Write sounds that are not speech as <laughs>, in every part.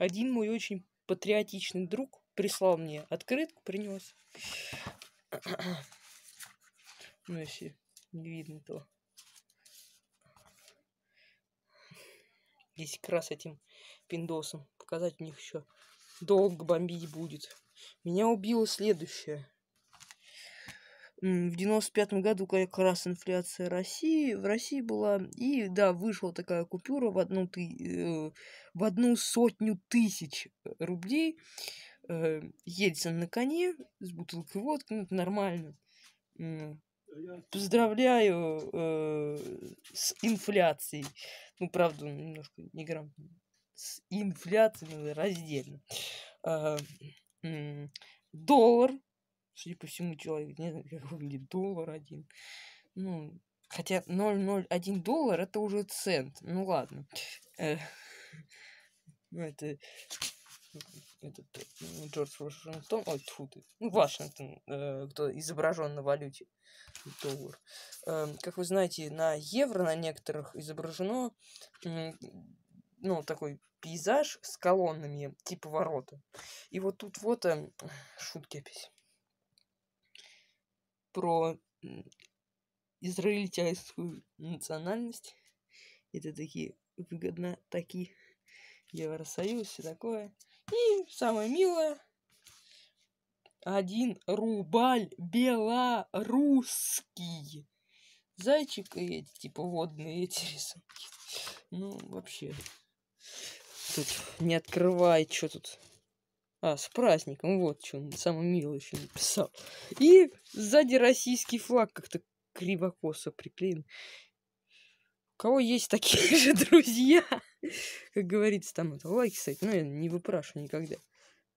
Один мой очень патриотичный друг прислал мне открытку, принес. <clears throat> Ну, если не видно, то... Здесь как раз этим пиндосом показать у них еще долго бомбить будет. Меня убило следующее в девяносто пятом году как раз инфляция России, в России была, и да, вышла такая купюра в одну, ты, э, в одну сотню тысяч рублей. Э, Ельцин на коне с бутылкой водки, ну, это нормально. Поздравляю э, с инфляцией. Ну, правда, немножко неграмотно. С инфляцией, ну, раздельно. Э, э, доллар судя по всему, человек не знаю, <laughs> доллар один. Ну, хотя 0,01 доллар это уже цент. Ну ладно. <laughs> Э, ну это... Этот, ну, Джордж Вашингтон, ой, тьфу ты, ну, Вашингтон, э, кто изображен на валюте доллар. Э, как вы знаете, на евро на некоторых изображено, э, ну, такой пейзаж с колоннами, типа ворота. И вот тут вот, э, шутки опять про израильтянскую национальность. Это такие выгодно такие Евросоюз, и такое. И самое милое, один рубаль белорусский. Зайчик и эти, типа, водные эти рисунки. Ну, вообще. Тут не открывай, что тут а, с праздником, вот что он самый милый еще написал. И сзади российский флаг как-то кривокосо приклеен. У кого есть такие <laughs> же друзья, как говорится, там это лайки ставить. Ну, я не выпрашиваю никогда.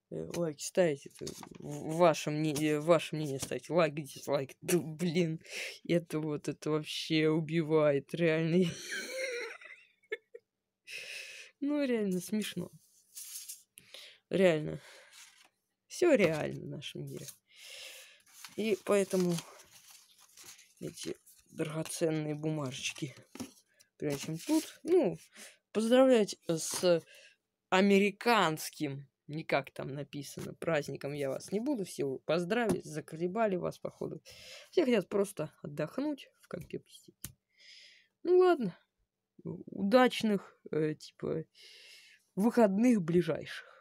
Э, лайки ставить, это ваше мнение, э, ваше мнение ставить. Лайк, дизлайк, <laughs> да, блин, это вот, это вообще убивает, реально. <laughs> Ну, реально смешно. Реально. Все реально в нашем мире. И поэтому эти драгоценные бумажечки прячем тут. Ну, поздравлять э, с американским, не как там написано, праздником я вас не буду все поздравить, заколебали вас, походу. Все хотят просто отдохнуть, в компе Ну ладно, удачных, э, типа, выходных ближайших.